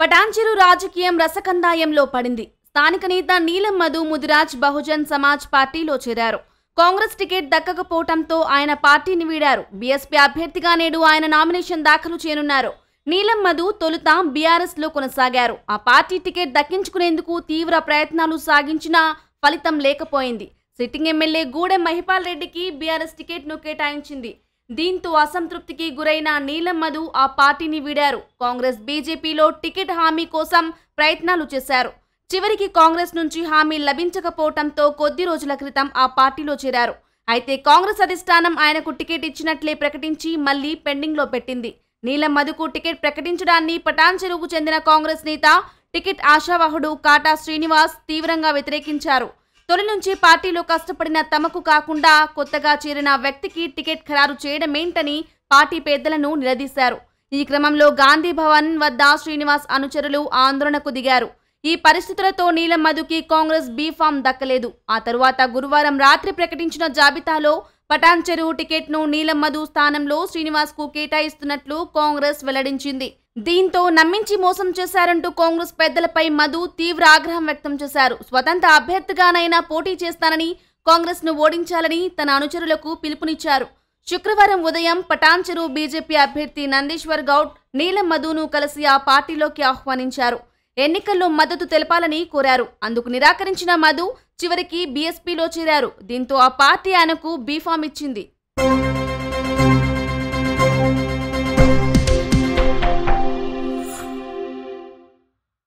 పటాంచెరు రాజకీయం రసకందాయంలో పడింది స్థానిక నేత నీలం మధు ముదిరాజ్ బహుజన్ సమాజ్ పార్టీలో చేరారు కాంగ్రెస్ టికెట్ దక్కకపోవటంతో ఆయన పార్టీని వీడారు బీఎస్పీ అభ్యర్థిగా నేడు ఆయన నామినేషన్ దాఖలు చేయనున్నారు నీలం మధు తొలుత బీఆర్ఎస్లో కొనసాగారు ఆ పార్టీ టికెట్ దక్కించుకునేందుకు తీవ్ర ప్రయత్నాలు సాగించినా ఫలితం లేకపోయింది సిట్టింగ్ ఎమ్మెల్యే గూడెం మహిపాల్ రెడ్డికి బీఆర్ఎస్ టికెట్ను కేటాయించింది దీంతో అసంతృప్తికి గురైన నీలమ్మధు ఆ పార్టీని వీడారు కాంగ్రెస్ బీజేపీలో టికెట్ హామీ కోసం ప్రయత్నాలు చేశారు చివరికి కాంగ్రెస్ నుంచి హామీ లభించకపోవటంతో కొద్ది రోజుల క్రితం ఆ పార్టీలో చేరారు అయితే కాంగ్రెస్ అధిష్టానం ఆయనకు టికెట్ ఇచ్చినట్లే ప్రకటించి మళ్లీ పెండింగ్లో పెట్టింది నీలం మధుకు టికెట్ ప్రకటించడాన్ని పటాన్ చెరువుకు చెందిన కాంగ్రెస్ నేత టికెట్ ఆశావాహుడు కాటా శ్రీనివాస్ తీవ్రంగా వ్యతిరేకించారు తొలి నుంచి పార్టీలో కష్టపడిన తమకు కాకుండా కొత్తగా చేరిన వ్యక్తికి టికెట్ ఖరారు చేయడమేంటని పార్టీ పెద్దలను నిలదీశారు ఈ క్రమంలో గాంధీ భవన్ వద్ద శ్రీనివాస్ అనుచరులు ఆందోళనకు దిగారు ఈ పరిస్థితులతో నీలం మధుకి కాంగ్రెస్ బీఫామ్ దక్కలేదు ఆ తరువాత గురువారం రాత్రి ప్రకటించిన జాబితాలో పటాన్ చెరువు టికెట్ను నీలం మధు స్థానంలో శ్రీనివాస్కు కేటాయిస్తున్నట్లు కాంగ్రెస్ వెల్లడించింది దీంతో నమ్మించి మోసం చేశారంటూ కాంగ్రెస్ పెద్దలపై మధు తీవ్ర ఆగ్రహం వ్యక్తం చేశారు స్వతంత్ర అభ్యర్థిగానైనా పోటీ చేస్తానని కాంగ్రెస్ను ఓడించాలని తన అనుచరులకు పిలుపునిచ్చారు శుక్రవారం ఉదయం పటాన్చెరు బీజేపీ అభ్యర్థి నందీశ్వర్ గౌడ్ నీలం మధును కలిసి ఆ పార్టీలోకి ఆహ్వానించారు ఎన్నికల్లో మద్దతు తెలపాలని కోరారు అందుకు నిరాకరించిన మధు చివరికి బీఎస్పీలో చేరారు దీంతో ఆ పార్టీ ఆయనకు బీఫామ్ ఇచ్చింది